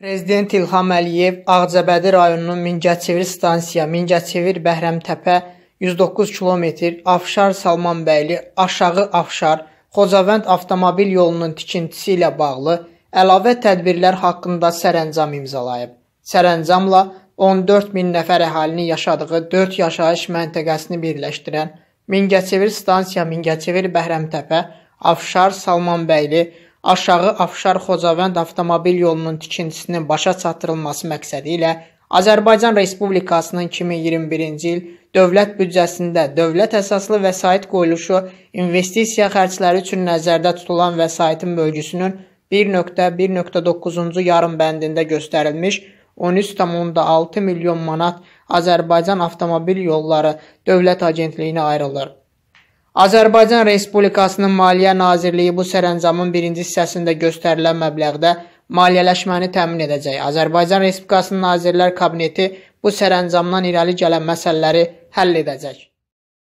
Prezident İlham Əliyev Ağcabədi rayonunun Mingəçevir stansiya, Mingəçevir Bəhrəmtəpə 109 km, Afşar Salmanbəyli, Aşağı Afşar, Xocavənd avtomobil yolunun tikintisi ilə bağlı əlavə tədbirlər haqqında sərəncam imzalayıb. Sərəncamla 14 min nəfər əhalinin yaşadığı 4 yaşayış məntəqəsini birləşdirən Mingəçevir stansiya, Mingəçevir Bəhrəmtəpə, Afşar Salmanbəyli, Aşağı Afşar-Xocavənd avtomobil yolunun tikintisinin başa çatdırılması məqsədi ilə Azərbaycan Respublikasının 2021-ci il dövlət büdcəsində dövlət əsaslı vəsait qoyuluşu investisiya xərcləri üçün nəzərdə tutulan vəsaitin bölgüsünün 1.1.9-cu yarım bəndində göstərilmiş 13,6 milyon manat Azərbaycan Avtomobil Yolları Dövlət Agentliyinə ayrılır. Azərbaycan Respublikasının Maliyyə Nazirliyi bu sərəncamın birinci hissəsində göstərilən məbləğdə maliyyələşməni təmin edəcək. Azərbaycan Respublikasının Nazirlər Kabineti bu sərəncamdan irəli gələn məsələləri həll edəcək.